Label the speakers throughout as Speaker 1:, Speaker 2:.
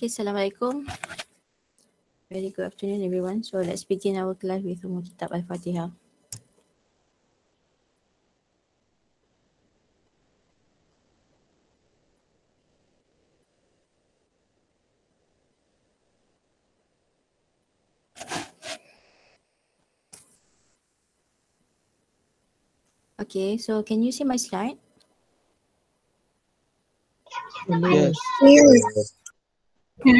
Speaker 1: Okay, Assalamualaikum. Very good afternoon, everyone. So let's begin our class with Umur Kitab Al-Fatihah. Okay, so can you see my slide? Yes. yes. Okay.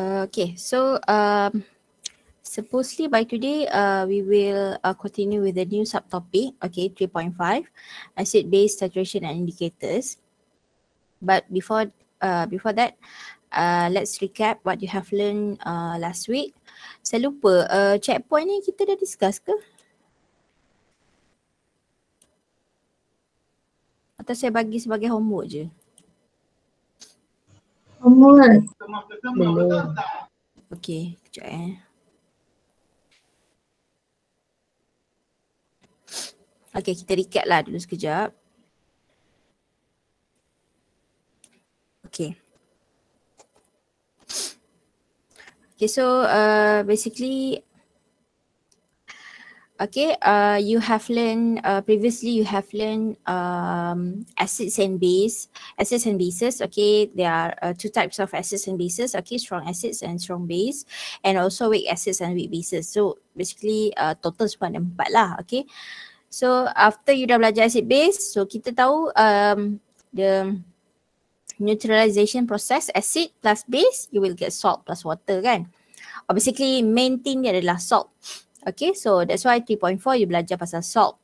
Speaker 1: Uh, okay, so um, supposedly by today uh, we will uh, continue with the new subtopic, okay, 3.5, acid-base saturation and indicators. But before uh, before that, uh, let's recap what you have learned uh, last week. Saya lupa uh, checkpoint ni kita dah discuss ke? Atau saya bagi sebagai homework je? Homework. Okay, kejap eh. okey kita recap lah dulu sekejap. okey Okay, so uh, basically, okay, uh, you have learned uh, previously. You have learned um, acids and base, acids and bases. Okay, there are uh, two types of acids and bases. Okay, strong acids and strong base, and also weak acids and weak bases. So basically, uh, total sepan empat lah. Okay, so after you dah belajar acid base, so kita tahu um, the neutralization process acid plus base you will get salt plus water kan or oh, basically main thing dia adalah salt okay so that's why 3.4 you belajar pasal salt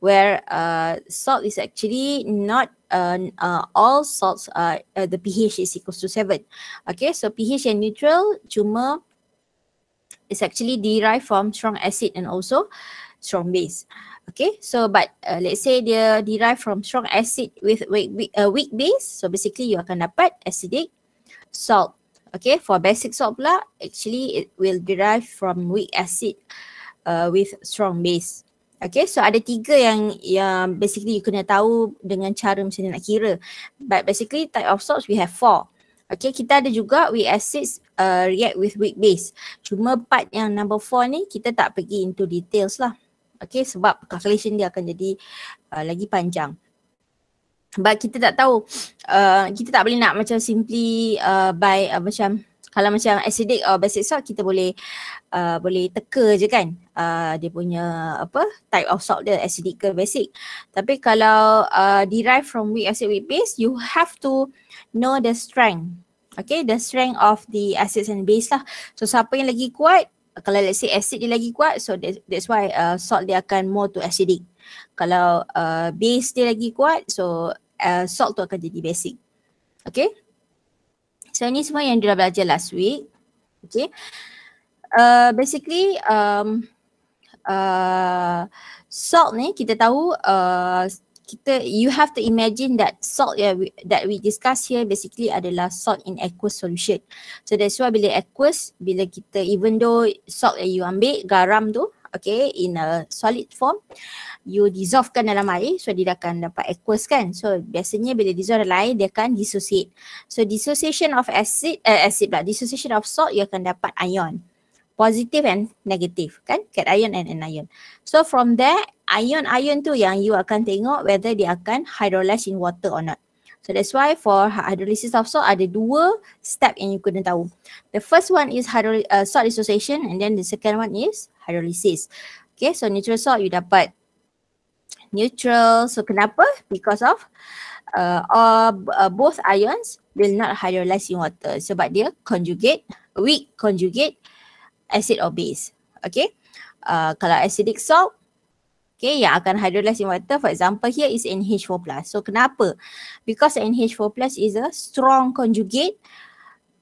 Speaker 1: where uh, salt is actually not uh, uh, all salts are, uh, the pH is equal to 7 okay so pH yang neutral cuma is actually derived from strong acid and also strong base Okay, so but uh, let's say dia derived from strong acid with weak, weak, uh, weak base. So basically you akan dapat acidic salt. Okay, for basic salt pula, actually it will derive from weak acid uh, with strong base. Okay, so ada tiga yang yang basically you kena tahu dengan cara macam ni nak kira. But basically type of salts we have four. Okay, kita ada juga weak acids uh, react with weak base. Cuma part yang number four ni kita tak pergi into details lah. Okay sebab calculation dia akan jadi uh, lagi panjang. Sebab kita tak tahu, uh, kita tak boleh nak macam simply uh, by uh, macam kalau macam acidic or basic salt kita boleh uh, boleh teka je kan uh, dia punya apa type of salt dia acidic ke basic tapi kalau uh, derived from weak acid weak base you have to know the strength okay the strength of the acids and base lah so siapa yang lagi kuat kalau let's say acid dia lagi kuat so that, that's why uh, salt dia akan more to acidic kalau uh, base dia lagi kuat so uh, salt tu akan jadi basic okay so ini semua yang dia belajar last week okay uh, basically um, uh, salt ni kita tahu uh, kita you have to imagine that salt yeah, we, that we discuss here basically adalah salt in aqueous solution. So that's why bila aqueous, bila kita even though salt yang you ambil, garam tu okay in a solid form, you dissolvekan dalam air so dia akan dapat aqueous kan. So biasanya bila dissolve dalam air dia akan dissociate. So dissociation of acid, uh, acid lah dissociation of salt you akan dapat ion. Positif and negatif, kan cation and anion so from there ion ion tu yang you akan tengok whether dia akan hydrolyze in water or not So that's why for hydrolysis of salt ada dua step yang you kena tahu. The first one is hydro, uh, salt dissociation and then the second one is hydrolysis. Okay so neutral salt you dapat neutral. So kenapa? Because of uh, uh, uh both ions will not hydrolyze in water sebab dia conjugate, weak conjugate acid or base. Okay. Uh, kalau acidic salt, okay, yang akan hydrolyze in water, for example here is NH4+. So kenapa? Because NH4+, is a strong conjugate,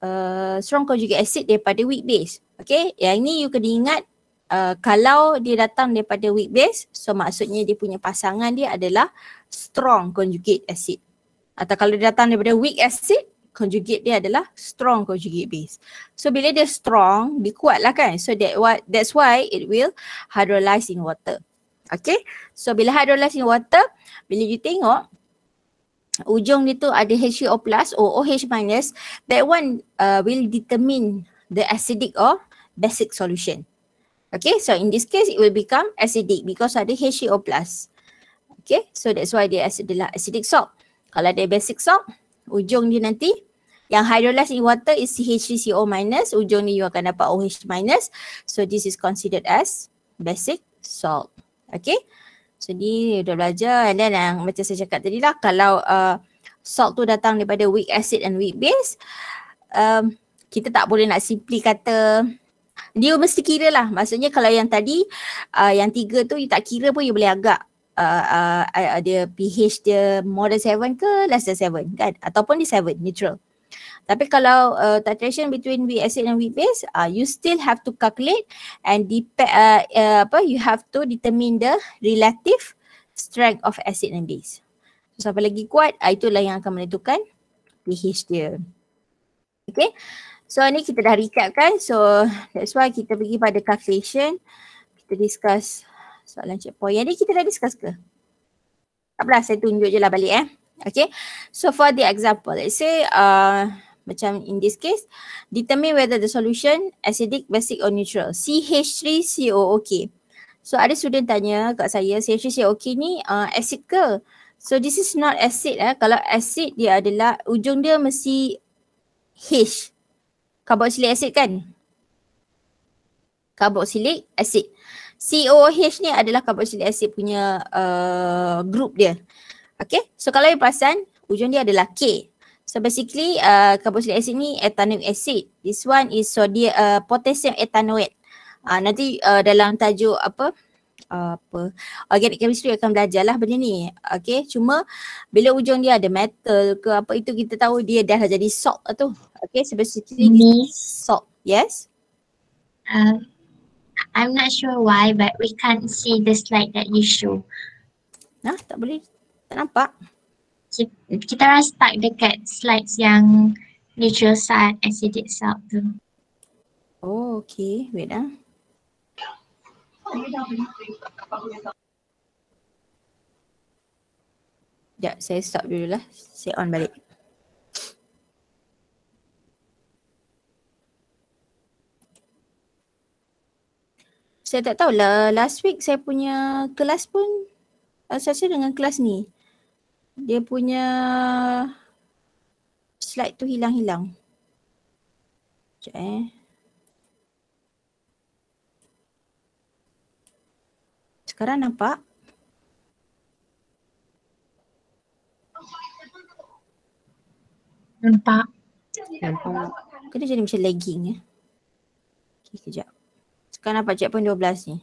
Speaker 1: uh, strong conjugate acid daripada weak base. Okay, yang ni you kena ingat Uh, kalau dia datang daripada weak base so maksudnya dia punya pasangan dia adalah strong conjugate acid atau kalau dia datang daripada weak acid conjugate dia adalah strong conjugate base. So bila dia strong, dia kuat lah kan. So that what that's why it will hydrolyze in water. Okay. So bila hydrolyze in water, bila you tengok ujung dia tu ada HCO plus or OH minus, that one uh, will determine the acidic or basic solution. Okay. So in this case, it will become acidic because ada HCO plus. Okay. So that's why dia adalah acidic salt. Kalau dia basic salt, ujung dia nanti yang hydrolyzed in water is CH3CO minus. Ujung ni you akan dapat OH minus. So this is considered as basic salt. Okay. So ni you dah belajar. And then yang macam saya cakap tadi lah. Kalau uh, salt tu datang daripada weak acid and weak base. Um, kita tak boleh nak simply kata dia mesti kira lah. Maksudnya kalau yang tadi uh, yang tiga tu you tak kira pun you boleh agak uh, uh, uh, dia pH dia more than seven ke less than seven kan. Ataupun di seven neutral. Tapi kalau uh, titration between weak acid and weak base, uh, you still have to calculate and depend, uh, uh, apa, you have to determine the relative strength of acid and base. So, siapa lagi kuat, uh, itulah yang akan menentukan pH dia. Okay. So, ni kita dah recap kan. So, that's why kita pergi pada calculation. Kita discuss soalan checkpoint. Yang ni kita dah discuss ke? Tak apalah, saya tunjuk je lah balik eh. Okay. So, for the example, let's say uh, macam in this case determine whether the solution acidic, basic or neutral. ch 3 cook So ada student tanya kat saya CH3CO ni uh, acid ke? So this is not acid eh. Kalau acid dia adalah ujung dia mesti H. Carboxylic acid kan? Carboxylic acid. COH ni adalah carboxylic acid punya uh, group dia. Okay. So kalau you perasan ujung dia adalah K. So basically uh, carboxylic acid ni ethanoic acid. This one is sodium uh, potassium ethanoate. Uh, ah, nanti uh, dalam tajuk apa uh, apa organic chemistry akan belajarlah lah benda ni. Okay cuma bila ujung dia ada metal ke apa itu kita tahu dia dah jadi salt atau? Lah okay so basically ni salt. Yes. Uh, I'm not sure why but we can't see the slide that you show. Nah tak boleh. Tak nampak kita, kita orang start dekat slides yang neutral salt acidic salt tu. Oh, okay. Wait lah. Sekejap, saya stop dulu lah. Saya on balik. Saya tak tahu lah. last week saya punya kelas pun saya dengan kelas ni dia punya slide tu hilang-hilang. Sekejap eh. Sekarang nampak? Nampak. Nampak. Kena jadi macam lagging ya. Eh? Okay, sekejap. Sekarang nampak checkpoint 12 ni.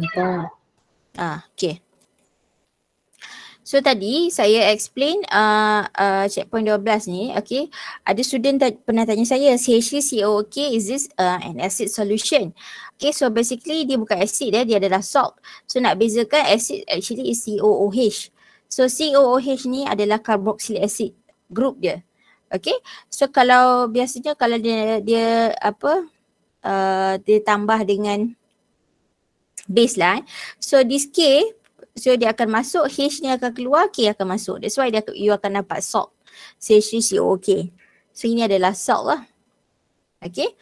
Speaker 1: Nampak. Ah, okay. So tadi saya explain uh, uh, checkpoint 12 ni, okay. Ada student t- pernah tanya saya, CHCOK e is this uh, an acid solution? Okay, so basically dia bukan acid eh, dia adalah salt. So nak bezakan acid actually is COOH. So COOH ni adalah carboxylic acid group dia. Okay, so kalau biasanya kalau dia, dia apa, uh, dia tambah dengan base lah eh. So this K, so dia akan masuk, H ni akan keluar, K akan masuk. That's why dia, you akan dapat salt. C-C-C-O, okay. So ini adalah salt lah. Okay.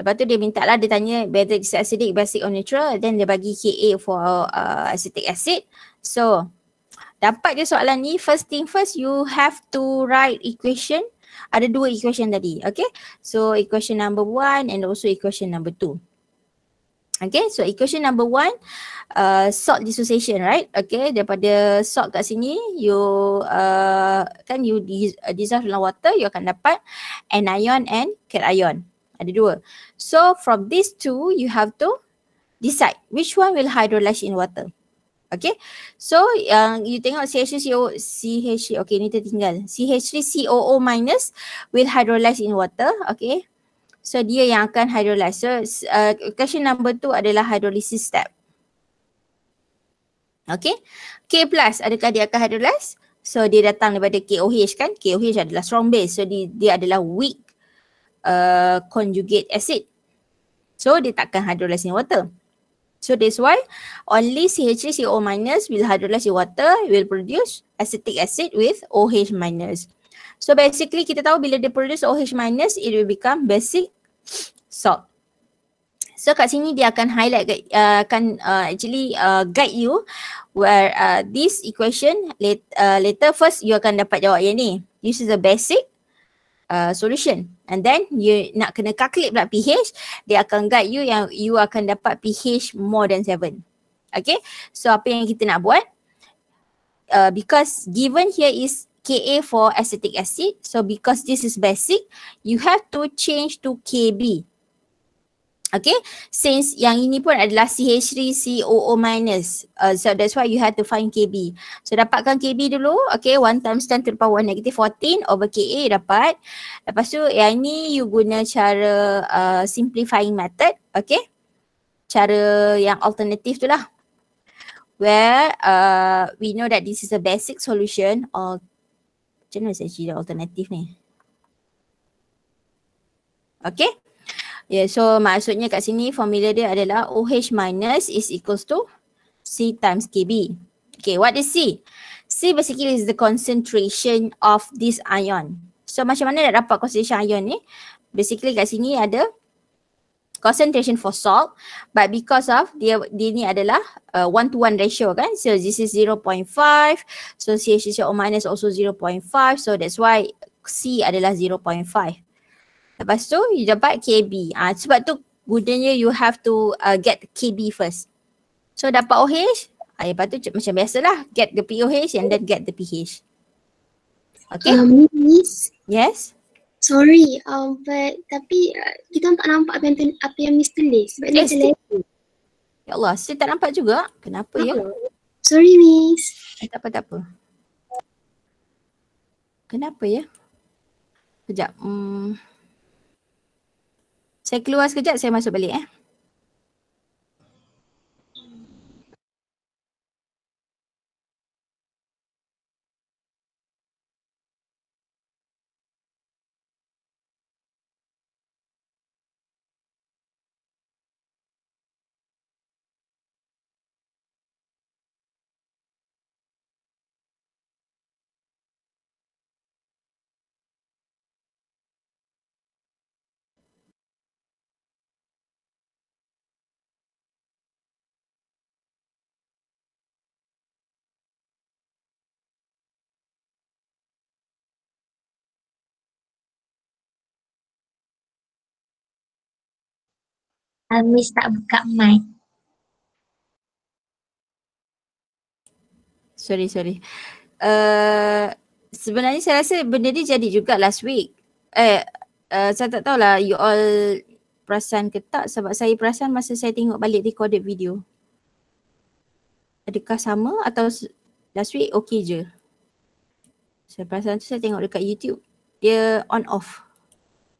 Speaker 1: Lepas tu dia minta lah, dia tanya whether it's acidic, basic or neutral. Then dia bagi KA for uh, acetic acid. So dapat je soalan ni, first thing first, you have to write equation. Ada dua equation tadi, okay. So equation number one and also equation number two. Okay, so equation number one, uh, salt dissociation, right? Okay, daripada salt kat sini, you uh, kan you uh, dissolve dalam water, you akan dapat anion and cation. Ada dua. So from these two, you have to decide which one will hydrolyze in water. Okay, so yang uh, you tengok CHCO, CH, okay ni tertinggal. CH3COO minus will hydrolyze in water. Okay, So dia yang akan hydrolyze. So uh, question number two adalah hydrolysis step. Okay. K plus adakah dia akan hydrolyze? So dia datang daripada KOH kan. KOH adalah strong base. So dia, dia adalah weak uh, conjugate acid. So dia takkan hydrolyze in water. So that's why only CH3CO minus will hydrolyze in water will produce acetic acid with OH minus. So basically kita tahu bila dia produce OH minus it will become basic salt. So kat sini dia akan highlight, uh, akan uh, actually uh, guide you where uh, this equation late, uh, later first you akan dapat jawab yang ni. This is a basic uh, solution and then you nak kena calculate pula pH dia akan guide you yang you akan dapat pH more than 7. Okay so apa yang kita nak buat uh, because given here is KA for acetic acid. So because this is basic, you have to change to KB. Okay, since yang ini pun adalah CH3COO minus. Uh, so that's why you have to find KB. So dapatkan KB dulu. Okay, 1 times 10 to the power negative 14 over KA dapat. Lepas tu yang ini you guna cara uh, simplifying method. Okay, cara yang alternatif tu lah. Where uh, we know that this is a basic solution or macam mana saya cari alternatif ni Okay yeah, so maksudnya kat sini formula dia adalah OH minus is equals to C times KB Okay what is C? C basically is the concentration of this ion So macam mana nak dapat concentration ion ni Basically kat sini ada concentration for salt but because of dia dia ni adalah uh, one to one ratio kan so this is 0.5 so CHCO minus also 0.5 so that's why C adalah 0.5 lepas tu you dapat KB ah uh, sebab tu gunanya you have to uh, get KB first so dapat OH uh, lepas tu macam biasalah get the POH and then get the pH okay um, miss yes Sorry, um, but tapi uh, kita tak nampak apa yang, ten, apa yang Miss tulis sebab dia telefon. Ya Allah, saya tak nampak juga. Kenapa oh. ya? Sorry Miss. Eh, tak apa, tak apa. Kenapa ya? Sekejap. Hmm. Saya keluar sekejap, saya masuk balik eh. Miss tak buka mic. Sorry, sorry. Uh, sebenarnya saya rasa benda ni jadi juga last week. Eh, uh, saya tak tahulah you all perasan ke tak sebab saya perasan masa saya tengok balik recorded video. Adakah sama atau last week okay je? Saya perasan tu saya tengok dekat YouTube. Dia on off.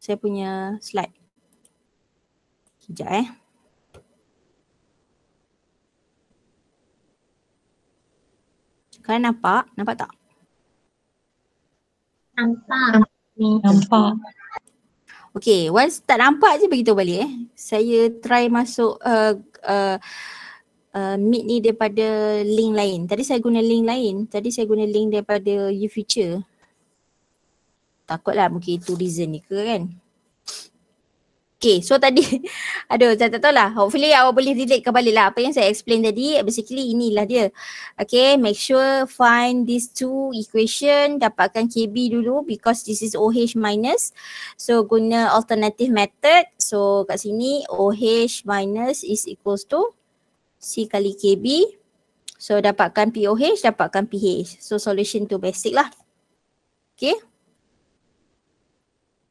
Speaker 1: Saya punya slide. Sekejap eh. Kalian nampak? Nampak tak? Nampak. Nampak. Okay, once tak nampak je beritahu balik eh. Saya try masuk uh, uh, uh, meet ni daripada link lain. Tadi saya guna link lain. Tadi saya guna link daripada YouFuture. Takutlah mungkin itu reason ni ke kan. Okay so tadi Aduh saya tak tahulah Hopefully awak boleh relate kembali lah Apa yang saya explain tadi Basically inilah dia Okay make sure find these two equation Dapatkan KB dulu Because this is OH minus So guna alternative method So kat sini OH minus is equals to C kali KB So dapatkan POH dapatkan PH So solution tu basic lah Okay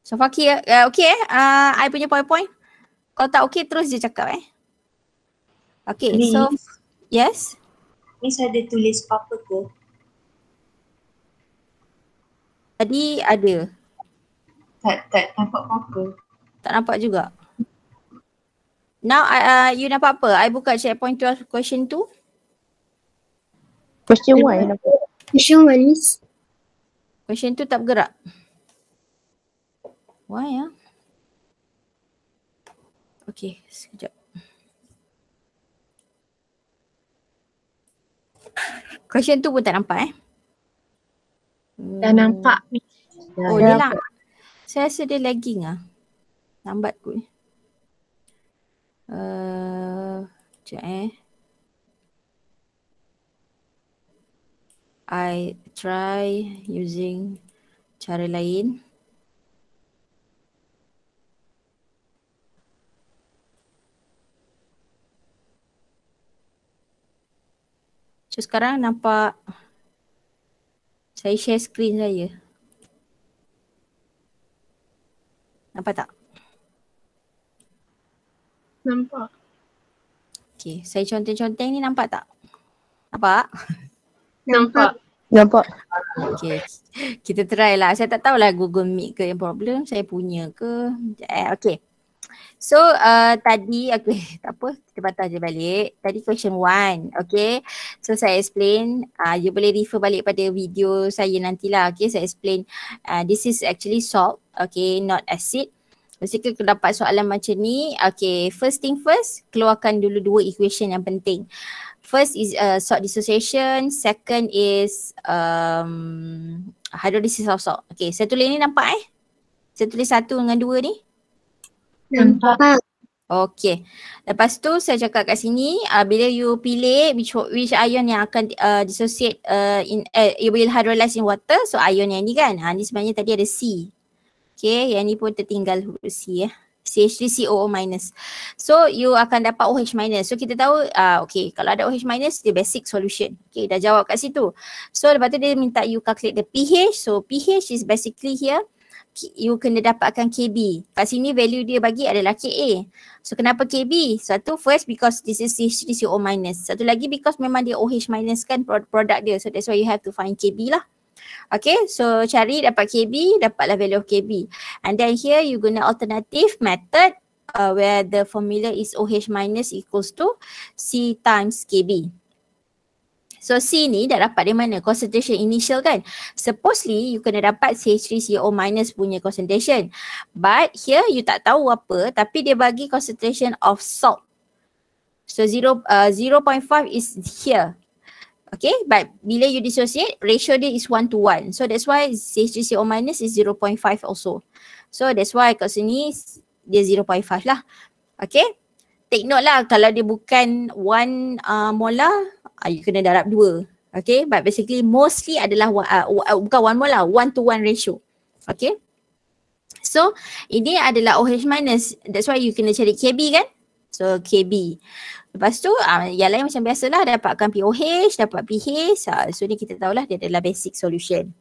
Speaker 1: So Fakir, uh, okay eh? Uh, I punya point-point. Kalau tak okay, terus je cakap eh. Okay, Miss. so yes. Miss ada tulis apa tu? Tadi ada. Tak, tak nampak apa-apa. Tak nampak juga. Now I, uh, you nampak apa? I buka checkpoint to ask question tu. Question one. Question one, Miss. Question tu tak bergerak. Why ya? Okay, sekejap. Question tu pun tak nampak eh. Hmm. Dah nampak ni. Hmm. Oh, dia lah. Saya rasa dia lagging ah. Lambat kot. Uh, sekejap eh. I try using cara lain. So sekarang nampak saya share screen saya. Nampak tak? Nampak. Okay, saya conteng-conteng ni nampak tak? Nampak? Nampak. Nampak. Okay, kita try lah. Saya tak tahulah Google Meet ke yang problem. Saya punya ke. Eh, okay. So uh, tadi, okay, tak apa, kita patah je balik. Tadi question one, okay. So saya explain, uh, you boleh refer balik pada video saya nantilah, okay. Saya explain, uh, this is actually salt, okay, not acid. Mesti kita dapat soalan macam ni, okay. First thing first, keluarkan dulu dua equation yang penting. First is uh, salt dissociation, second is um, hydrolysis of salt. Okay, saya tulis ni nampak eh? Saya tulis satu dengan dua ni. Nampak. Okay. Lepas tu saya cakap kat sini uh, bila you pilih which, which ion yang akan uh, dissociate uh, in, uh, eh, you will hydrolyze in water. So ion yang ni kan. Ha, ni sebenarnya tadi ada C. Okay. Yang ni pun tertinggal huruf C ya. CH3COO minus. So you akan dapat OH minus. So kita tahu uh, okay kalau ada OH minus dia basic solution. Okay dah jawab kat situ. So lepas tu dia minta you calculate the pH. So pH is basically here you kena dapatkan KB. Kat sini value dia bagi adalah KA. So kenapa KB? Satu first because this is CCO minus. Satu lagi because memang dia OH minus kan produk dia. So that's why you have to find KB lah. Okay, so cari dapat KB, dapatlah value of KB. And then here you guna alternative method uh, where the formula is OH minus equals to C times KB. So C ni dah dapat dari mana? Concentration initial kan? Supposedly you kena dapat CH3CO minus punya concentration. But here you tak tahu apa tapi dia bagi concentration of salt. So zero, uh, 0.5 is here. Okay but bila you dissociate ratio dia is 1 to 1. So that's why CH3CO minus is 0.5 also. So that's why kat sini dia 0.5 lah. Okay. Take note lah kalau dia bukan 1 uh, molar uh, you kena darab dua. Okay, but basically mostly adalah uh, uh, bukan one more lah, one to one ratio. Okay. So, ini adalah OH minus. That's why you kena cari KB kan? So, KB. Lepas tu, uh, yang lain macam biasalah dapatkan POH, dapat PH. Uh, so, ni kita tahulah dia adalah basic solution.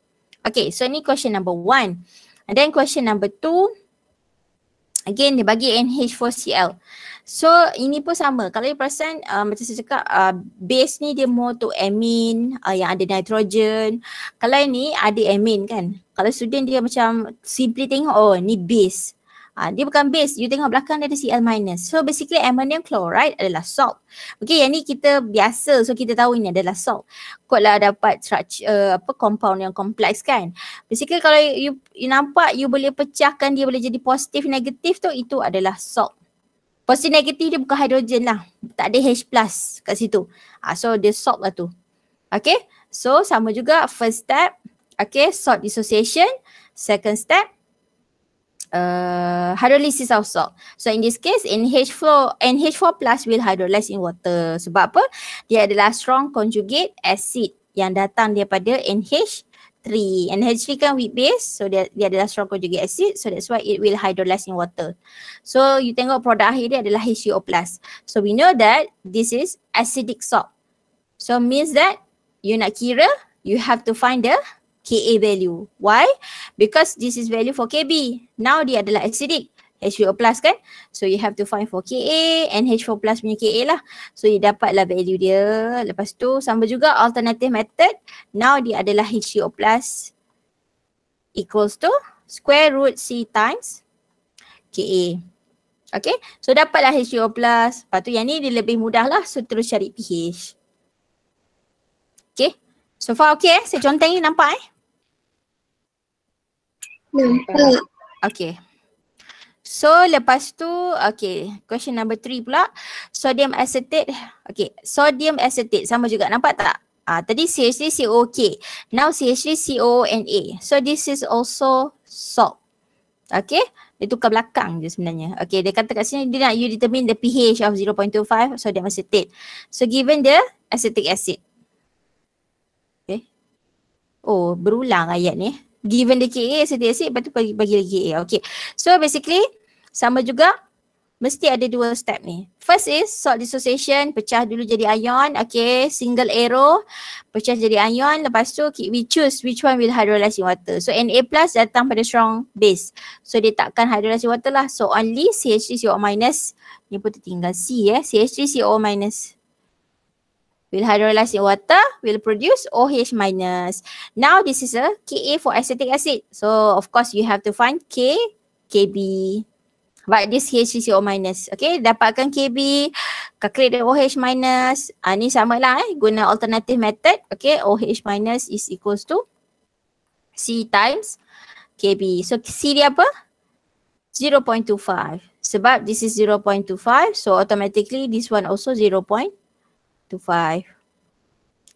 Speaker 1: Okay, so ni question number one. And then question number two. Again, dia bagi NH4Cl. So ini pun sama. Kalau you perasan uh, macam saya cakap uh, base ni dia more to amine uh, yang ada nitrogen. Kalau ni ada amine kan. Kalau student dia macam simply tengok oh ni base. Uh, dia bukan base. You tengok belakang dia ada Cl minus. So basically ammonium chloride adalah salt. Okay yang ni kita biasa so kita tahu ini adalah salt. Kau lah dapat structure, uh, apa compound yang kompleks kan. Basically kalau you, you nampak you boleh pecahkan dia boleh jadi positif negatif tu itu adalah salt. Positif negatif dia bukan hidrogen lah. Tak ada H plus kat situ. Ha, so dia salt lah tu. Okay. So sama juga first step. Okay. Salt dissociation. Second step. Uh, hydrolysis of salt. So in this case in NH4, H 4 plus will hydrolyze in water. Sebab apa? Dia adalah strong conjugate acid yang datang daripada NH 3 and H3 kan weak base so dia, dia adalah strong conjugate acid so that's why it will hydrolyze in water. So you tengok produk akhir dia adalah h plus. So we know that this is acidic salt. So means that you nak kira you have to find the Ka value. Why? Because this is value for Kb. Now dia adalah acidic. H4 plus kan. So you have to find for KA and H4 plus punya KA lah. So you dapatlah value dia. Lepas tu sama juga alternative method. Now dia adalah H4 plus equals to square root C times KA. Okay. So dapatlah H4 plus. Lepas tu yang ni dia lebih mudah lah. So terus cari PH. Okay. So far okay eh. Saya conteng ni nampak eh. Nampak. Okay. So lepas tu, okay, question number three pula. Sodium acetate, okay, sodium acetate sama juga nampak tak? Ah, tadi CH3COK. Now CH3COONA. So this is also salt. Okay. Dia tukar belakang je sebenarnya. Okay. Dia kata kat sini dia nak you determine the pH of 0.25 sodium acetate. So given the acetic acid. Okay. Oh berulang ayat ni. Given the KA acetic acid lepas tu bagi, bagi lagi KA. Okay. So basically sama juga mesti ada dua step ni. First is salt dissociation, pecah dulu jadi ion, okay single arrow, pecah jadi ion, lepas tu we choose which one will hydrolyze in water. So Na plus datang pada strong base. So dia takkan hydrolyze in water lah. So only CH3CO minus, ni pun tertinggal C eh, CH3CO minus will hydrolyze in water, will produce OH minus. Now this is a Ka for acetic acid. So of course you have to find K, KB. But this HCCO minus. Okay. Dapatkan KB. Calculate the OH minus. Ah, ni sama lah eh. Guna alternative method. Okay. OH minus is equals to C times KB. So C dia apa? 0.25. Sebab this is 0.25. So automatically this one also 0.25.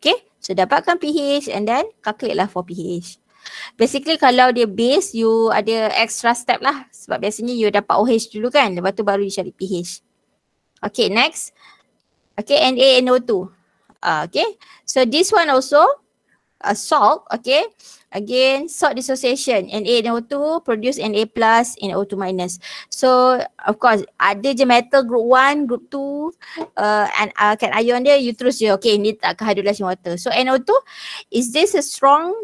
Speaker 1: Okay. So dapatkan pH and then calculate lah for pH. Basically kalau dia base you ada extra step lah sebab biasanya you dapat OH dulu kan lepas tu baru you cari pH. Okay next. Okay Na and O2. Uh, ah, okay so this one also a uh, salt okay again salt dissociation Na and O2 produce Na plus and O2 minus. So of course ada je metal group 1, group 2 uh, and uh, cation ion dia you terus je okay ni tak kehadulah water. So NO2 is this a strong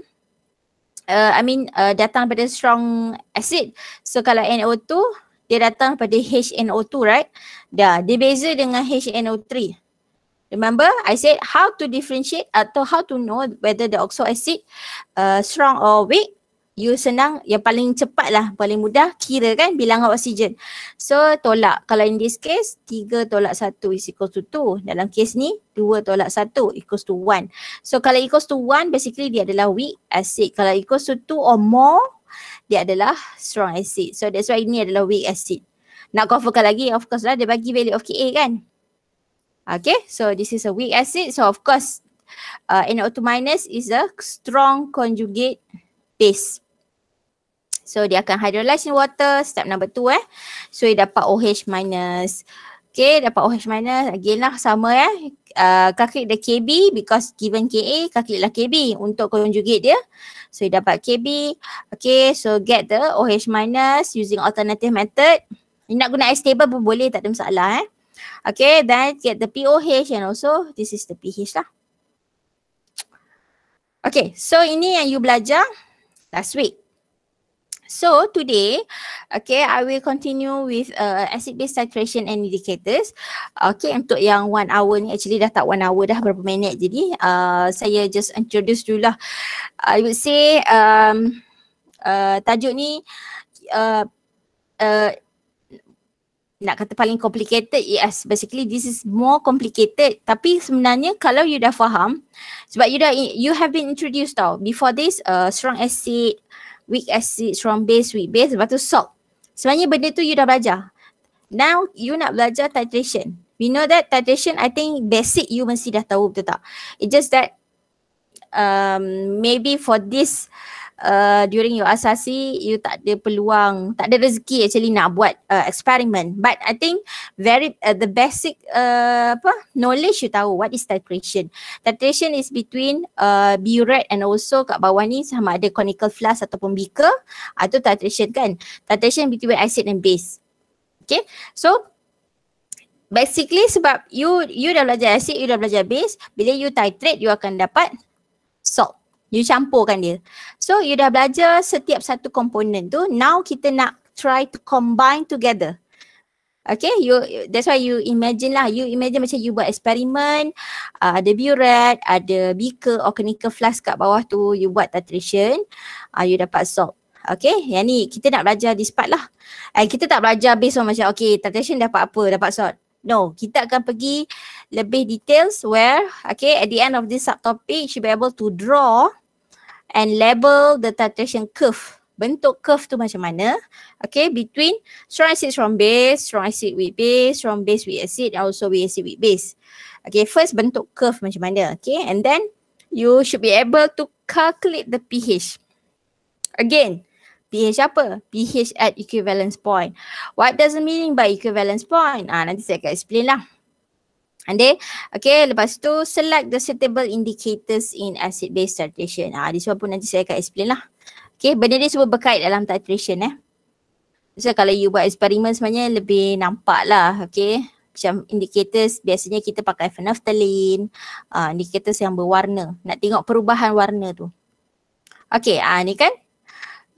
Speaker 1: uh, I mean uh, datang pada strong acid. So kalau NO2 dia datang pada HNO2 right? Dah, dia beza dengan HNO3. Remember I said how to differentiate atau how to know whether the oxo acid uh, strong or weak you senang yang paling cepat lah paling mudah kira kan bilangan oksigen. So tolak kalau in this case 3 tolak 1 is equal to 2. Dalam case ni 2 tolak 1 equals to 1. So kalau equals to 1 basically dia adalah weak acid. Kalau equals to 2 or more dia adalah strong acid. So that's why ini adalah weak acid. Nak coverkan lagi of course lah dia bagi value of Ka kan. Okay so this is a weak acid so of course uh, NO2 minus is a strong conjugate base. So dia akan hydrolyze in water step number 2 eh. So dia dapat OH minus. Okay dapat OH minus again lah sama eh. Uh, calculate the KB because given KA calculate lah KB untuk conjugate dia. So dia dapat KB. Okay so get the OH minus using alternative method. You nak guna ice table pun boleh tak ada masalah eh. Okay then get the POH and also this is the pH lah. Okay, so ini yang you belajar last week. So today, okay, I will continue with uh, acid base titration and indicators. Okay, untuk yang one hour ni, actually dah tak one hour dah berapa minit. Jadi, uh, saya just introduce dulu lah. I would say, um, uh, tajuk ni, uh, uh, nak kata paling complicated yes basically this is more complicated tapi sebenarnya kalau you dah faham sebab you dah you have been introduced tau before this uh, strong acid weak acid, strong base, weak base, lepas tu salt. Sebenarnya benda tu you dah belajar. Now you nak belajar titration. We know that titration I think basic you mesti dah tahu betul tak? It just that um, maybe for this uh, during your asasi you tak ada peluang tak ada rezeki actually nak buat uh, experiment but i think very uh, the basic uh, apa knowledge you tahu what is titration titration is between uh, burette and also kat bawah ni sama ada conical flask ataupun beaker atau ah, uh, titration kan titration between acid and base okay so basically sebab you you dah belajar acid you dah belajar base bila you titrate you akan dapat salt You campurkan dia. So you dah belajar setiap satu komponen tu. Now kita nak try to combine together. Okay, you, that's why you imagine lah. You imagine macam you buat eksperimen, uh, ada burette, ada beaker, organical flask kat bawah tu, you buat titration, uh, you dapat salt. Okay, yang ni kita nak belajar this part lah. And kita tak belajar based on macam, okay, titration dapat apa, dapat salt. No, kita akan pergi lebih details where okay at the end of this subtopic you should be able to draw and label the titration curve. Bentuk curve tu macam mana? Okay, between strong acid from base, strong acid with base, strong base with acid, also with acid with base. Okay, first bentuk curve macam mana? Okay, and then you should be able to calculate the pH. Again, pH apa? pH at equivalence point. What does it mean by equivalence point? Ah, nanti saya akan explain lah. And then, okay, lepas tu select the suitable indicators in acid-base titration. Ah, this one pun nanti saya akan explain lah. Okay, benda ni semua berkait dalam titration eh. So, kalau you buat eksperimen sebenarnya lebih nampak lah, okay. Macam indicators biasanya kita pakai phenolphthalein, uh, indicators yang berwarna. Nak tengok perubahan warna tu. Okay, ah uh, ni kan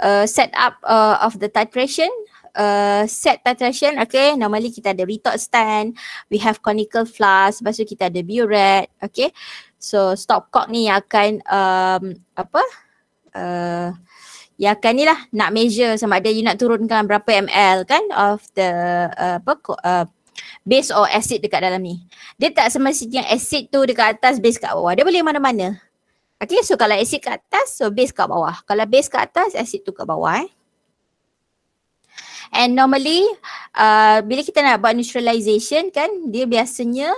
Speaker 1: uh, set up uh, of the titration uh, set titration okay normally kita ada retort stand we have conical flask lepas tu kita ada buret okay so stopcock ni yang akan um, apa uh, yang akan ni lah nak measure sama ada you nak turunkan berapa ml kan of the uh, apa uh, base or acid dekat dalam ni dia tak semestinya acid tu dekat atas base kat bawah dia boleh mana-mana Okay, so kalau asid kat atas, so base kat bawah. Kalau base kat atas, asid tu kat bawah eh. And normally, uh, bila kita nak buat neutralization kan, dia biasanya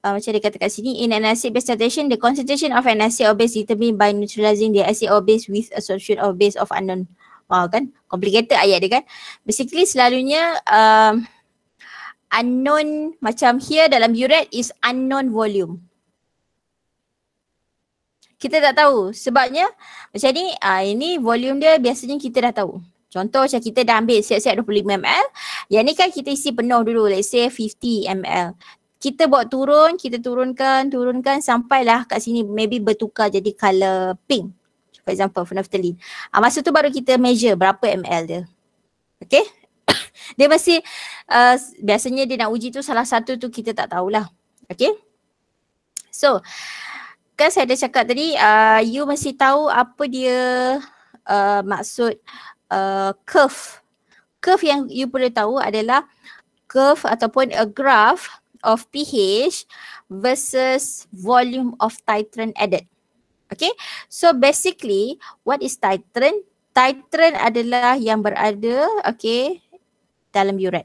Speaker 1: uh, macam dia kata kat sini, in an acid base titration, the concentration of an acid or base determined by neutralizing the acid or base with a solution of base of unknown. Wah wow, kan, complicated ayat dia kan. Basically selalunya, um, unknown macam here dalam burette is unknown volume kita tak tahu sebabnya macam ni uh, ini volume dia biasanya kita dah tahu Contoh macam kita dah ambil siap-siap 25 ml Yang ni kan kita isi penuh dulu let's say 50 ml Kita buat turun, kita turunkan, turunkan sampailah kat sini maybe bertukar jadi colour pink For example, phenolphthalein uh, Masa tu baru kita measure berapa ml dia Okay Dia mesti uh, biasanya dia nak uji tu salah satu tu kita tak tahulah Okay So kan saya ada cakap tadi uh, you mesti tahu apa dia uh, maksud uh, curve. Curve yang you perlu tahu adalah curve ataupun a graph of pH versus volume of titrant added. Okay, so basically what is titrant? Titrant adalah yang berada, okay, dalam urat.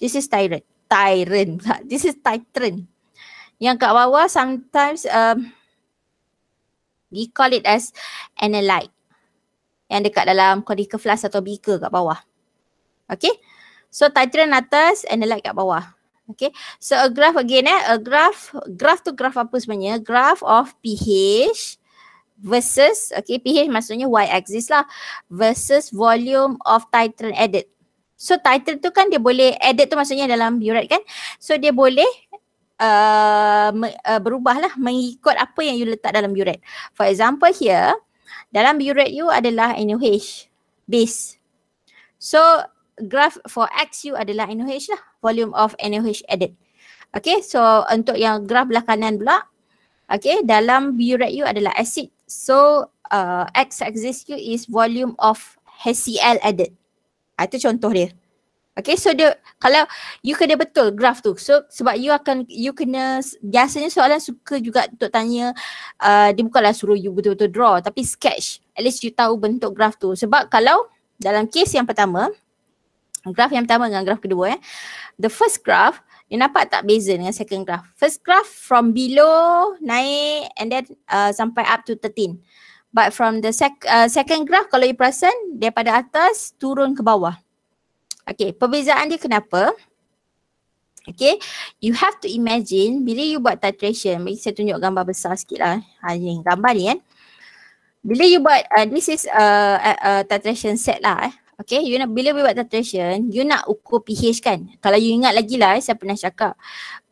Speaker 1: This is titrant. Titrant. This is titrant. Yang kat bawah sometimes um, We call it as analyte. Yang dekat dalam conical flask atau beaker kat bawah. Okay. So titrant atas, analyte kat bawah. Okay. So a graph again eh. A graph. Graph tu graph apa sebenarnya? Graph of pH versus. Okay. pH maksudnya y-axis lah. Versus volume of titrant added. So titrant tu kan dia boleh, added tu maksudnya dalam buret kan. So dia boleh uh, uh, berubahlah mengikut apa yang you letak dalam buret. For example here, dalam buret you adalah NOH base. So graph for X you adalah NOH lah, volume of NOH added. Okay, so untuk yang graph belah kanan pula, okay, dalam buret you adalah acid. So uh, X axis you is volume of HCl added. Ah, itu contoh dia. Okay so dia kalau you kena betul graf tu so sebab you akan you kena biasanya soalan suka juga untuk tanya uh, dia bukanlah suruh you betul-betul draw tapi sketch at least you tahu bentuk graf tu sebab kalau dalam case yang pertama graf yang pertama dengan graf kedua eh the first graph you nampak tak beza dengan second graph first graph from below naik and then uh, sampai up to 13 but from the sec, uh, second graph kalau you perasan daripada atas turun ke bawah Okay, perbezaan dia kenapa? Okay, you have to imagine bila you buat titration, bagi saya tunjuk gambar besar sikit lah. Ha, ni, gambar ni kan. Bila you buat, uh, this is a, uh, a, a titration set lah eh. Okay, you nak, bila you buat titration, you nak ukur pH kan. Kalau you ingat lagi lah, eh, saya pernah cakap.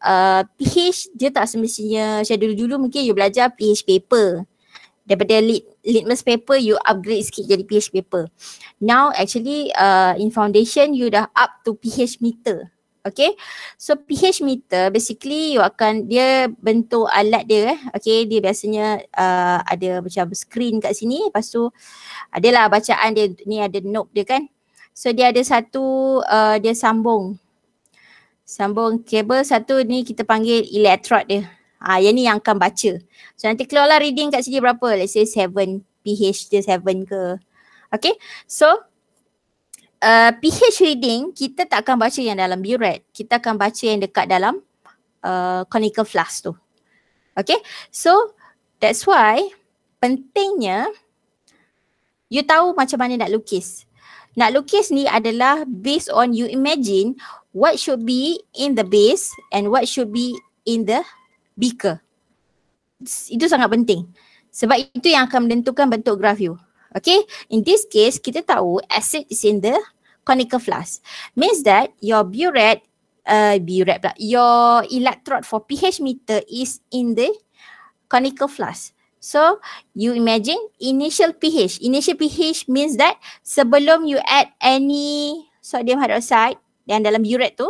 Speaker 1: Uh, pH dia tak semestinya, saya dulu-dulu mungkin you belajar pH paper daripada lit, litmus paper you upgrade sikit jadi pH paper. Now actually uh, in foundation you dah up to pH meter. Okay. So pH meter basically you akan dia bentuk alat dia eh. Okay dia biasanya uh, ada macam screen kat sini lepas tu adalah bacaan dia ni ada knob dia kan. So dia ada satu uh, dia sambung. Sambung kabel satu ni kita panggil elektrod dia. Ah ha, yang ni yang akan baca. So nanti keluarlah reading kat sini berapa? Let's say 7 pH dia 7 ke. Okay. So uh, pH reading kita tak akan baca yang dalam buret, Kita akan baca yang dekat dalam uh, conical flask tu. Okay. So that's why pentingnya you tahu macam mana nak lukis. Nak lukis ni adalah based on you imagine what should be in the base and what should be in the bigger. Itu sangat penting. Sebab itu yang akan menentukan bentuk graf you. Okay, in this case kita tahu acid is in the conical flask. Means that your buret, uh, burette pula, your electrode for pH meter is in the conical flask. So you imagine initial pH. Initial pH means that sebelum you add any sodium hydroxide yang dalam buret tu,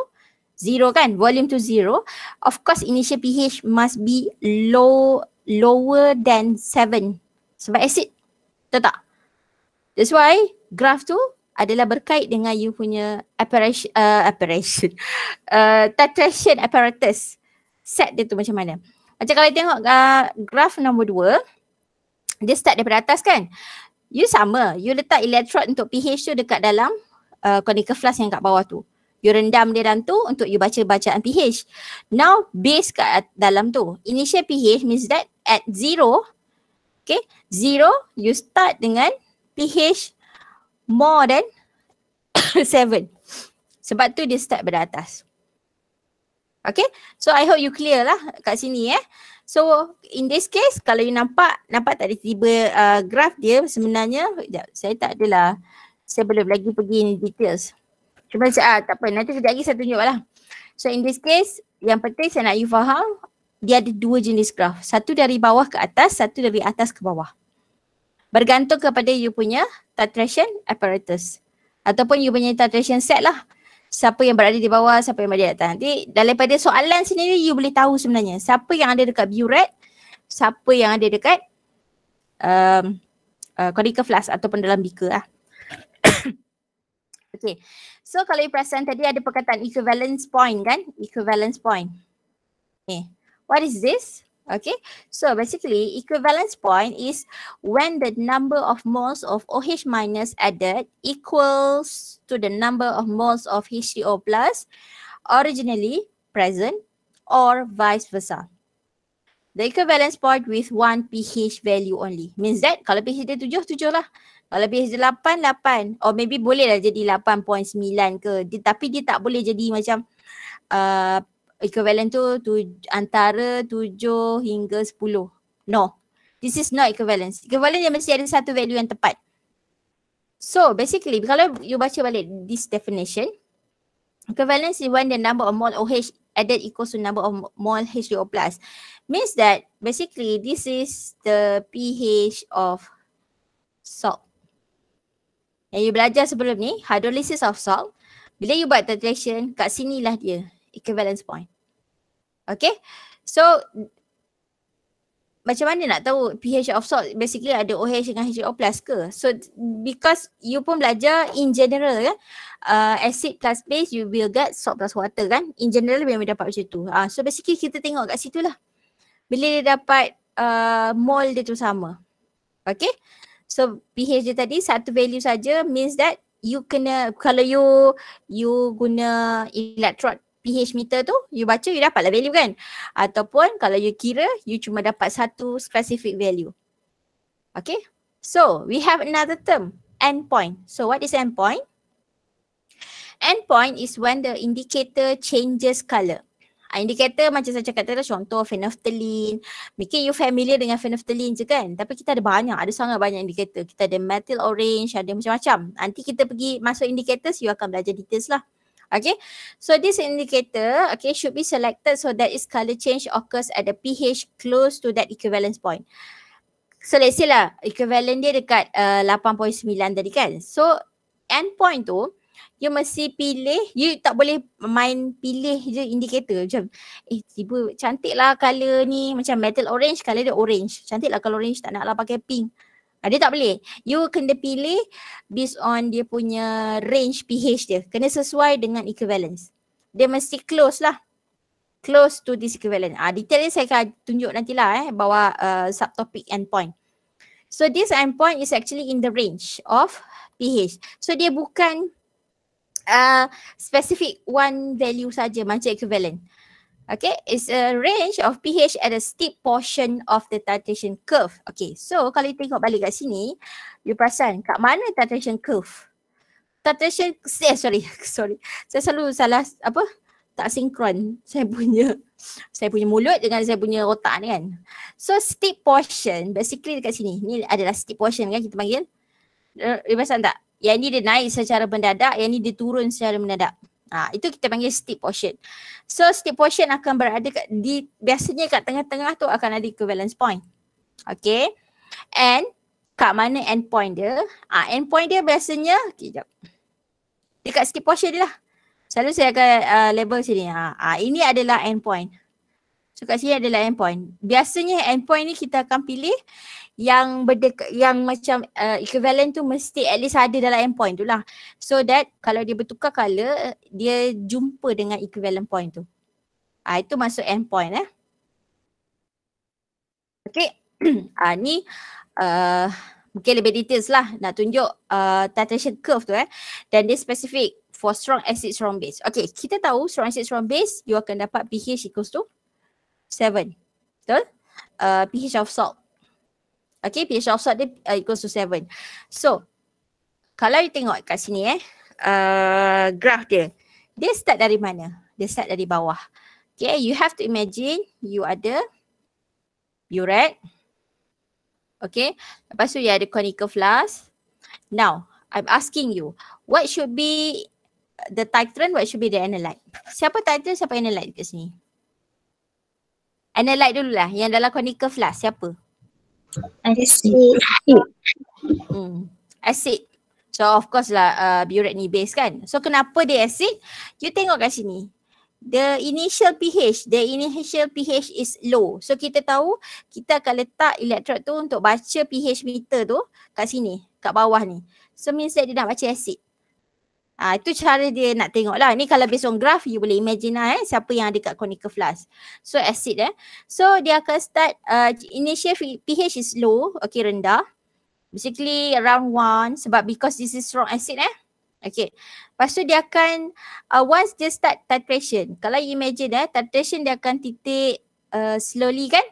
Speaker 1: zero kan volume to zero of course initial pH must be low lower than 7 sebab acid betul tak that's why graph tu adalah berkait dengan you punya apparition uh, apparition uh, titration apparatus set dia tu macam mana macam kalau tengok uh, graph nombor 2 dia start daripada atas kan you sama you letak elektrod untuk pH tu dekat dalam uh, conical flask yang kat bawah tu you rendam dia dalam tu untuk you baca bacaan pH. Now base kat dalam tu. Initial pH means that at zero, okay, zero you start dengan pH more than seven. Sebab tu dia start pada atas. Okay, so I hope you clear lah kat sini eh. So in this case kalau you nampak, nampak tak ada tiba uh, graph dia sebenarnya, sekejap saya tak adalah, saya belum lagi pergi in details. Cuma uh, ah, tak apa nanti sekejap lagi saya tunjuklah. So in this case yang penting saya nak you faham dia ada dua jenis graf. Satu dari bawah ke atas, satu dari atas ke bawah. Bergantung kepada you punya titration apparatus. Ataupun you punya titration set lah. Siapa yang berada di bawah, siapa yang berada di atas. Nanti daripada soalan sendiri you boleh tahu sebenarnya. Siapa yang ada dekat buret, siapa yang ada dekat um, uh, conical flask ataupun dalam beaker lah. okay. So kalau you perasan tadi ada perkataan equivalence point kan? Equivalence point. Okay. What is this? Okay. So basically equivalence point is when the number of moles of OH minus added equals to the number of moles of H3O plus originally present or vice versa the equivalence point with one pH value only. Means that kalau pH dia tujuh, tujuh lah. Kalau pH dia lapan, lapan. Or maybe boleh lah jadi lapan point sembilan ke. Dia, tapi dia tak boleh jadi macam uh, equivalent tu, tu antara tujuh hingga sepuluh. No. This is not equivalence. Equivalent dia mesti ada satu value yang tepat. So basically kalau you baca balik this definition, Equivalence is when the number of mole OH added equals to number of mole HCO plus means that basically this is the pH of salt. Yang you belajar sebelum ni, hydrolysis of salt. Bila you buat titration, kat sinilah dia equivalence point. Okay, so macam mana nak tahu pH of salt basically ada OH dengan HO plus ke? So because you pun belajar in general kan uh, acid plus base you will get salt plus water kan in general memang dapat macam tu. Uh, so basically kita tengok kat situ lah bila dia dapat uh, mole dia tu sama. Okay so pH dia tadi satu value saja means that you kena kalau you you guna electrode pH meter tu you baca you dapatlah value kan. Ataupun kalau you kira you cuma dapat satu specific value. Okay. So we have another term endpoint. So what is endpoint? Endpoint is when the indicator changes color. Ah, indicator macam saya cakap tadi contoh phenolphthalein. Mungkin you familiar dengan phenolphthalein je kan? Tapi kita ada banyak, ada sangat banyak indikator. Kita ada methyl orange, ada macam-macam. Nanti kita pergi masuk indicators you akan belajar details lah. Okay, so this indicator, okay, should be selected so that its color change occurs at the pH close to that equivalence point. So let's say lah, equivalent dia dekat uh, 8.9 tadi kan. So end point tu, you mesti pilih, you tak boleh main pilih je indicator. Macam, eh tiba cantik lah color ni. Macam metal orange, color dia orange. Cantik lah kalau orange, tak nak lah pakai pink. Ada ah, tak boleh? You kena pilih based on dia punya range pH dia. Kena sesuai dengan equivalence. Dia mesti close lah. Close to this equivalent. Ah, detail ni saya akan tunjuk nantilah eh. Bawa uh, subtopic endpoint. So this endpoint is actually in the range of pH. So dia bukan uh, specific one value saja macam equivalent. Okay, it's a range of pH at a steep portion of the titration curve. Okay, so kalau you tengok balik kat sini, you perasan kat mana titration curve? Titration, eh, sorry, sorry. Saya selalu salah, apa, tak sinkron saya punya saya punya mulut dengan saya punya otak ni kan. So steep portion basically dekat sini. Ni adalah steep portion kan kita panggil. Uh, eh, you eh, perasan tak? Yang ni dia naik secara mendadak, yang ni dia turun secara mendadak. Ha, itu kita panggil steep portion. So steep portion akan berada kat, di biasanya kat tengah-tengah tu akan ada equivalence point. Okay. And kat mana end point dia? Ah ha, end point dia biasanya kejap. Dekat steep portion dia lah. Selalu saya akan uh, label sini. Ha, ha, ini adalah end point. So kat sini adalah end point. Biasanya end point ni kita akan pilih yang berdek yang macam uh, equivalent tu mesti at least ada dalam endpoint tu lah. So that kalau dia bertukar color dia jumpa dengan equivalent point tu. Ah uh, itu masuk endpoint eh. Okay. Ah uh, ni uh, mungkin lebih details lah nak tunjuk uh, titration curve tu eh. Dan dia specific for strong acid strong base. Okay kita tahu strong acid strong base you akan dapat pH equals to 7. Betul? Uh, pH of salt. Okay, pH of salt dia uh, equals to 7. So, kalau you tengok kat sini eh, uh, graph dia, dia start dari mana? Dia start dari bawah. Okay, you have to imagine you ada burette. Okay, lepas tu you ada conical flask. Now, I'm asking you, what should be the titrant, what should be the analyte? Siapa titrant, siapa analyte kat sini? Analyte dululah, yang dalam conical flask, siapa? Siapa? Asid, Hmm. asid. So of course lah uh, buret ni base kan. So kenapa dia asid? You tengok kat sini. The initial pH, the initial pH is low. So kita tahu kita akan letak elektrod tu untuk baca pH meter tu kat sini, kat bawah ni. So means that dia nak baca acid. Ah, itu cara dia nak tengok lah. Ni kalau based on graph, you boleh imagine lah eh siapa yang ada kat conical flask. So acid eh. So dia akan start uh, initial pH is low, okay rendah. Basically around one. sebab because this is strong acid eh. Okay. Lepas tu dia akan uh, once dia start titration. Kalau you imagine eh, titration dia akan titik uh, slowly kan.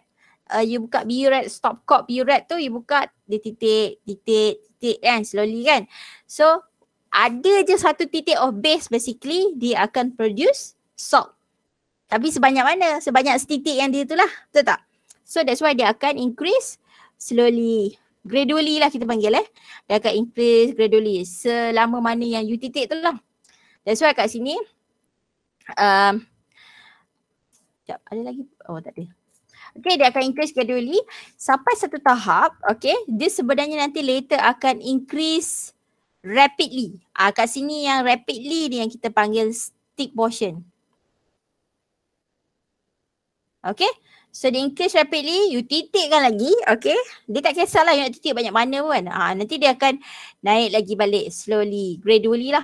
Speaker 1: Uh, you buka burette, stop cop burette tu, you buka dia titik, titik, titik kan slowly kan. So ada je satu titik of base basically dia akan produce salt. Tapi sebanyak mana? Sebanyak setitik yang dia tu lah. Betul tak? So that's why dia akan increase slowly. Gradually lah kita panggil eh. Dia akan increase gradually selama mana yang you titik tu lah. That's why kat sini um, Sekejap, ada lagi? Oh tak ada. Okay dia akan increase gradually sampai satu tahap okay dia sebenarnya nanti later akan increase rapidly. Ah, kat sini yang rapidly ni yang kita panggil stick portion. Okay. So dia increase rapidly, you titikkan lagi, okay. Dia tak kisahlah you nak titik banyak mana pun. Ah, nanti dia akan naik lagi balik slowly, gradually lah.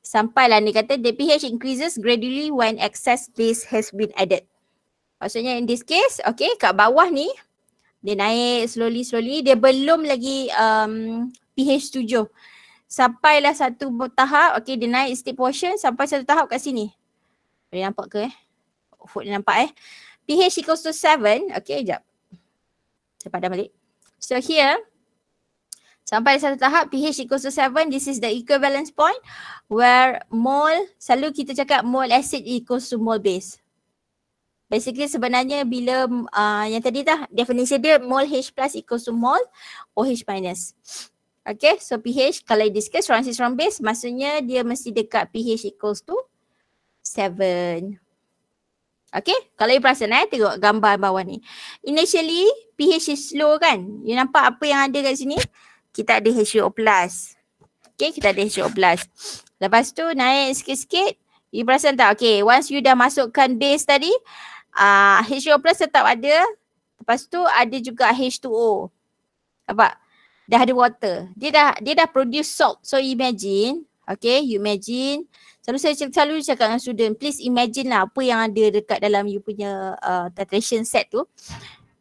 Speaker 1: Sampailah ni kata the pH increases gradually when excess base has been added. Maksudnya in this case, okay, kat bawah ni dia naik slowly slowly, dia belum lagi um, pH sampailah satu tahap okey dia naik state portion sampai satu tahap kat sini. Boleh nampak ke eh? Food dia nampak eh. pH equals to 7. Okey, jap. Saya padam balik. So here sampai satu tahap pH equals to 7 this is the equivalence point where mole selalu kita cakap mole acid equals to mole base. Basically sebenarnya bila uh, yang tadi dah definisi dia mole H plus equals to mole OH minus. Okay, so pH kalau discuss from acid from base maksudnya dia mesti dekat pH equals to 7. Okay, kalau you perasan eh, tengok gambar bawah ni. Initially, pH is slow kan? You nampak apa yang ada kat sini? Kita ada H2O plus. Okay, kita ada H2O plus. Lepas tu naik sikit-sikit. You perasan tak? Okay, once you dah masukkan base tadi, uh, ah, H2O plus tetap ada. Lepas tu ada juga H2O. Nampak? dah ada water. Dia dah dia dah produce salt. So imagine, okay, you imagine. Selalu saya cakap, selalu cakap dengan student, please imagine lah apa yang ada dekat dalam you punya uh, titration set tu.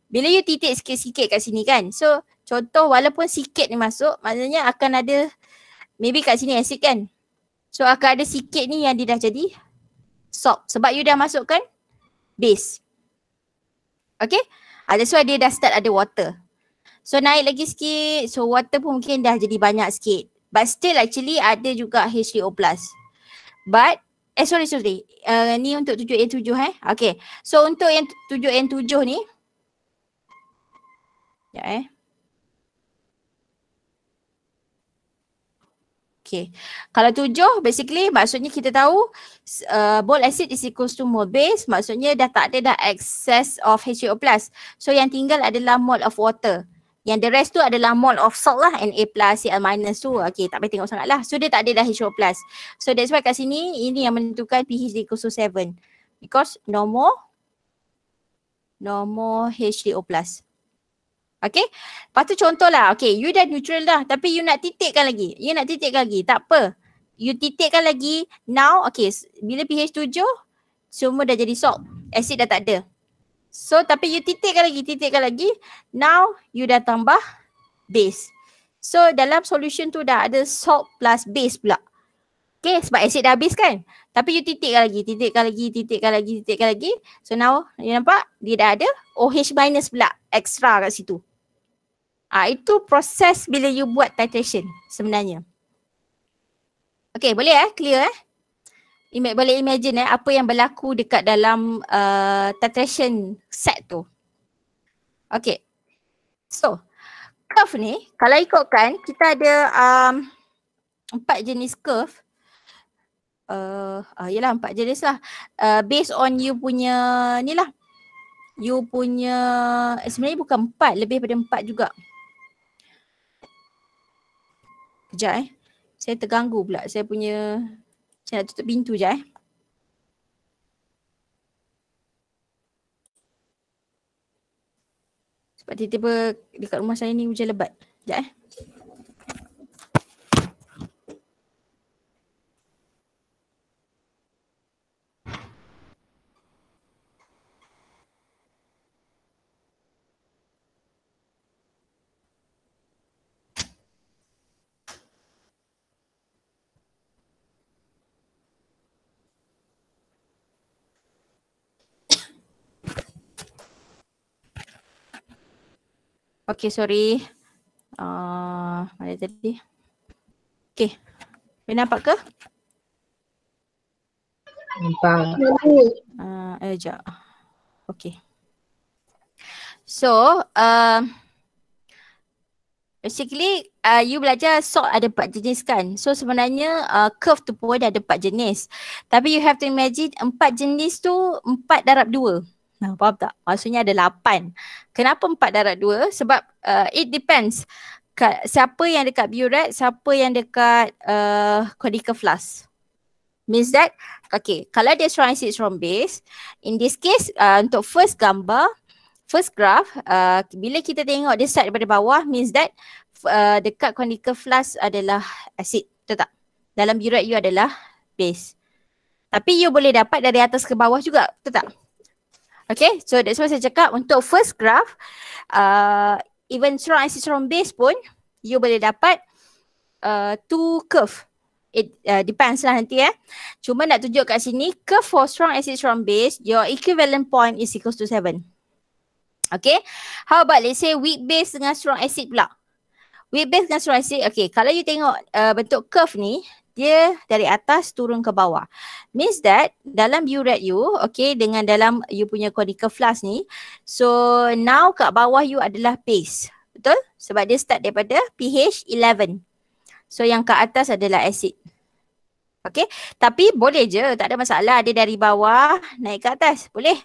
Speaker 1: Bila you titik sikit-sikit kat sini kan, so contoh walaupun sikit ni masuk, maknanya akan ada maybe kat sini asid kan. So akan ada sikit ni yang dia dah jadi salt. Sebab you dah masukkan base. Okay. Ah, that's why dia dah start ada water. So naik lagi sikit, so water pun mungkin dah jadi banyak sikit. But still actually ada juga H3O+. plus. But Eh sorry sorry. Uh, ni untuk 7N7 eh. Okay. So untuk yang 7N7 ni. Ya eh. Okay. Kalau 7 basically maksudnya kita tahu uh, bol acid is equals to mole base. Maksudnya dah tak ada dah excess of H2O plus. So yang tinggal adalah mole of water. Yang the rest tu adalah mall of salt lah and A plus, CL minus tu okay tak payah tengok sangat lah. So dia tak ada dah h plus. So that's why kat sini ini yang menentukan pH 0.7 because no more no more HDO plus. Okay. Lepas tu contohlah. Okay. You dah neutral dah. Tapi you nak titikkan lagi. You nak titikkan lagi. Tak apa. You titikkan lagi. Now. Okay. Bila pH 7. Semua dah jadi salt. Acid dah tak ada. So tapi you titikkan lagi, titikkan lagi. Now you dah tambah base. So dalam solution tu dah ada salt plus base pula. Okay sebab acid dah habis kan. Tapi you titikkan lagi, titikkan lagi, titikkan lagi, titikkan lagi. So now you nampak dia dah ada OH minus pula extra kat situ. Ah ha, itu proses bila you buat titration sebenarnya. Okay boleh eh? Clear eh? Ima- boleh imagine eh apa yang berlaku dekat dalam uh, titration set tu. Okay. So, curve ni kalau ikutkan kita ada um, empat jenis curve. Uh, uh, yelah empat jenis lah. Uh, based on you punya ni lah. You punya eh, sebenarnya bukan empat, lebih daripada empat juga. Sekejap eh. Saya terganggu pula. Saya punya saya nak tutup pintu je eh. Sebab tiba-tiba dekat rumah saya ni hujan lebat. Sekejap eh. Okay, sorry. Uh, mana tadi? Okay. Boleh nampak ke? Nampak. Uh, eh, sekejap. Okay. So, um, Basically, uh, you belajar sort ada empat jenis kan. So sebenarnya uh, curve tu pun ada empat jenis. Tapi you have to imagine empat jenis tu empat darab dua. Nah, faham tak? Maksudnya ada lapan. Kenapa empat darat dua? Sebab uh, it depends. Kat, siapa yang dekat Buret, siapa yang dekat uh, Conical Flask. Means that, okay, kalau dia transit from base, in this case, uh, untuk first gambar, first graph, uh, bila kita tengok dia start daripada bawah, means that uh, dekat conical flask adalah acid. Betul tak? Dalam buret you adalah base. Tapi you boleh dapat dari atas ke bawah juga. Betul tak? Okay, so that's why saya cakap untuk first graph, uh, even strong IC strong base pun, you boleh dapat uh, two curve. It uh, depends lah nanti eh. Cuma nak tunjuk kat sini, curve for strong acid strong base, your equivalent point is equals to 7. Okay, how about let's say weak base dengan strong acid pula. Weak base dengan strong acid, okay. Kalau you tengok uh, bentuk curve ni, dia dari atas turun ke bawah. Means that dalam you read you, okay, dengan dalam you punya conical flask ni, so now kat bawah you adalah base. Betul? Sebab dia start daripada pH 11. So yang kat atas adalah acid. Okay, tapi boleh je, tak ada masalah. Dia dari bawah naik ke atas. Boleh?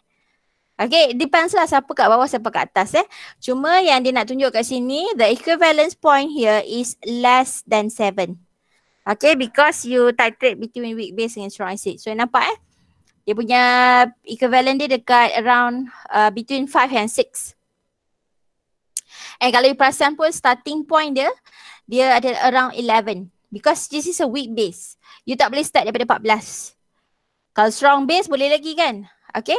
Speaker 1: Okay, depends lah siapa kat bawah, siapa kat atas eh. Cuma yang dia nak tunjuk kat sini, the equivalence point here is less than 7. Okay because you titrate between weak base and strong acid. So nampak eh? Dia punya equivalent dia dekat around uh, between 5 and 6. And kalau you perasan pun starting point dia, dia ada around 11. Because this is a weak base. You tak boleh start daripada 14. Kalau strong base boleh lagi kan? Okay.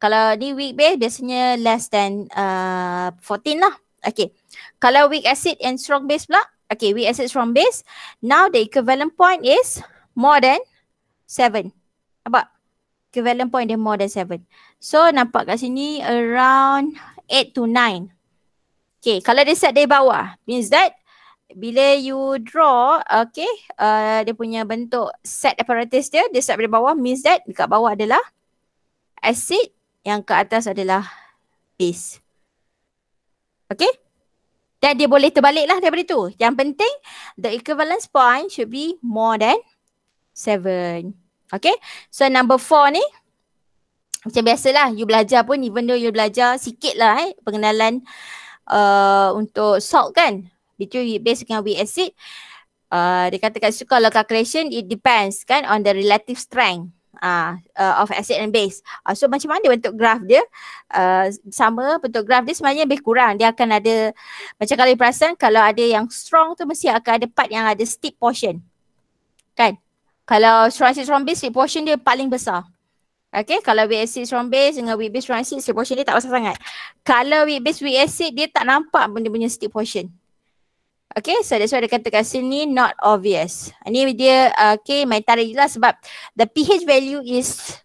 Speaker 1: Kalau ni weak base biasanya less than uh, 14 lah. Okay. Kalau weak acid and strong base pula, uh, Okay, we assess from base. Now the equivalent point is more than 7. Nampak? Equivalent point dia more than 7. So nampak kat sini around 8 to 9. Okay, kalau dia set dari bawah, means that bila you draw, okay, uh, dia punya bentuk set apparatus dia, dia set dari bawah, means that dekat bawah adalah acid, yang ke atas adalah base. Okay? that dia boleh terbalik lah daripada tu. Yang penting the equivalence point should be more than seven. Okay. So number four ni macam biasalah you belajar pun even though you belajar sikit lah eh pengenalan uh, untuk salt kan. Between Based dengan weak acid. Uh, dia kata kat situ kalau calculation it depends kan on the relative strength. Ah, uh, of asset and base. Uh, so macam mana bentuk graf dia? Uh, sama bentuk graf dia sebenarnya lebih kurang. Dia akan ada macam kalau perasan kalau ada yang strong tu mesti akan ada part yang ada steep portion. Kan? Kalau strong acid strong base, steep portion dia paling besar. Okay, kalau weak acid strong base dengan weak base strong acid, steep portion dia tak besar sangat. Kalau weak base weak acid, dia tak nampak benda-benda steep portion. Okay, so that's why dia kata kat sini not obvious. Ini dia, uh, okay, my tarik je lah sebab the pH value is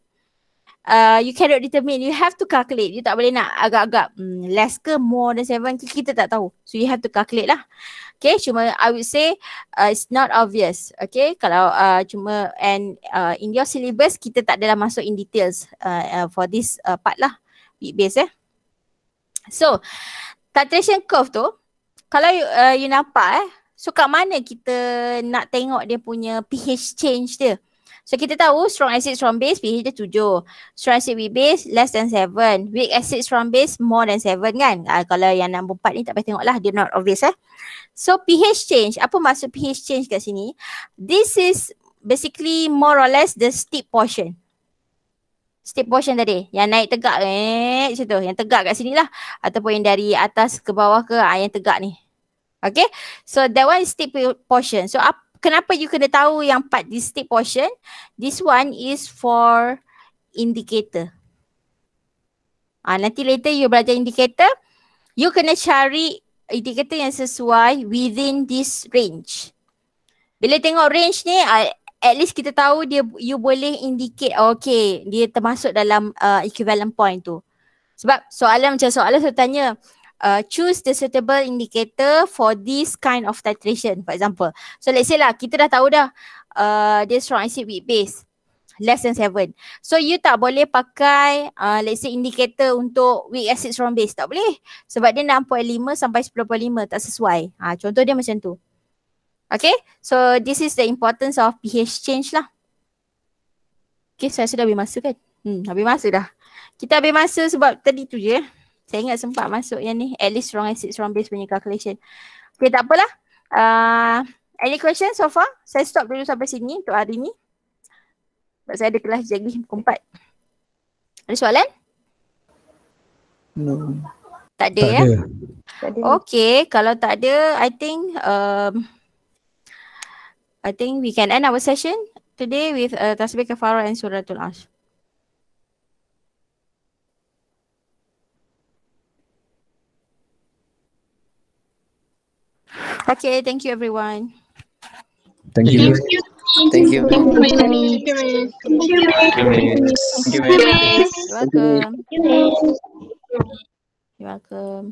Speaker 1: Uh, you cannot determine. You have to calculate. You tak boleh nak agak-agak hmm, less ke more than seven. Kita tak tahu. So you have to calculate lah. Okay. Cuma I would say uh, it's not obvious. Okay. Kalau uh, cuma and uh, in your syllabus kita tak adalah masuk in details uh, uh, for this uh, part lah. Bit base eh. So titration curve tu kalau you, uh, you nampak eh so kat mana kita nak tengok dia punya pH change dia so kita tahu strong acid strong base pH dia 7 strong acid weak base less than seven, weak acid strong base more than seven kan uh, kalau yang nombor empat ni tak payah tengok lah dia not obvious eh so pH change apa maksud pH change kat sini this is basically more or less the steep portion step portion tadi yang naik tegak eh macam tu yang tegak kat sini lah ataupun yang dari atas ke bawah ke ah, yang tegak ni okay so that one is step portion so up, kenapa you kena tahu yang part this step portion this one is for indicator ah nanti later you belajar indicator you kena cari indicator yang sesuai within this range bila tengok range ni ah, at least kita tahu dia you boleh indicate okay dia termasuk dalam uh, equivalent point tu. Sebab soalan macam soalan saya tanya uh, choose the suitable indicator for this kind of titration for example. So let's say lah kita dah tahu dah uh, dia strong acid weak base less than seven. So you tak boleh pakai uh, let's say indicator untuk weak acid strong base tak boleh sebab dia 6.5 sampai 10.5 tak sesuai. Ha, contoh dia macam tu. Okay, so this is the importance of pH change lah. Okay, saya sudah habis masa kan? Hmm, habis masa dah. Kita habis masa sebab tadi tu je. Saya ingat sempat masuk yang ni. At least strong acid, strong base punya calculation. Okay, tak apalah. Uh, any question so far? Saya stop dulu sampai sini untuk hari ni. Sebab saya ada kelas jadi keempat. Ada soalan? No. Tak ada tak ya? Ada. Okay, kalau tak ada, I think um, I think we can end our session today with uh, Tasbih Kafara and Suratul Ash. Okay, thank you everyone. Thank you. Thank you. Thank you. Thank you. Thank you. Thank you. Welcome. You're welcome.